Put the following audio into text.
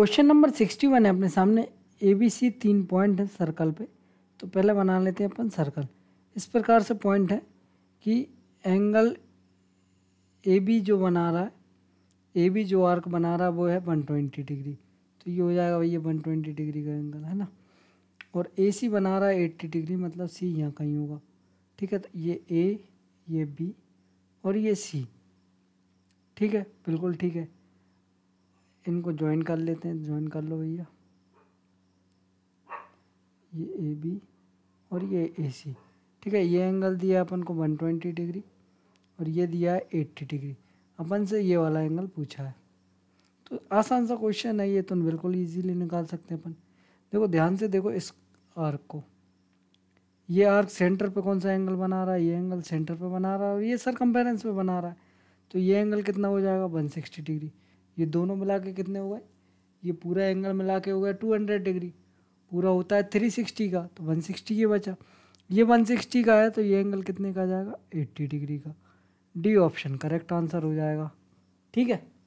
question number sixty one है अपने सामने ए बी सी तीन पॉइंट है सर्कल पे तो पहले बना लेते हैं अपन सर्कल इस प्रकार से पॉइंट है कि एंगल ए बी जो बना रहा है ए बी जो आर्क बना रहा है वो है वन ट्वेंटी डिग्री तो ये हो जाएगा भैया वन ट्वेंटी डिग्री का एंगल है ना और ए सी बना रहा है एट्टी डिग्री मतलब सी यहाँ कहीं होगा ठीक है तो ये ए ये बी और ये सी ठीक है बिल्कुल ठीक है इनको ज्वाइन कर लेते हैं ज्वाइन कर लो भैया ये ए बी और ये ए सी ठीक है ये एंगल दिया अपन को 120 डिग्री और ये दिया है 80 डिग्री अपन से ये वाला एंगल पूछा है तो आसान सा क्वेश्चन है ये तो बिल्कुल इजीली निकाल सकते हैं अपन देखो ध्यान से देखो इस आर्क को ये आर्क सेंटर पे कौन सा एंगल बना रहा है ये एंगल सेंटर पे बना रहा है और ये सर कंपेरेंस पे बना रहा है तो ये एंगल कितना हो जाएगा सिक्सटी डिग्री ये दोनों मिला के कितने हो गए ये पूरा एंगल मिला के हो गया टू हंड्रेड डिग्री पूरा होता है थ्री सिक्सटी का तो वन सिक्सटी ये बचा ये वन सिक्सटी का है तो ये एंगल कितने का जाएगा एट्टी डिग्री का डी ऑप्शन करेक्ट आंसर हो जाएगा ठीक है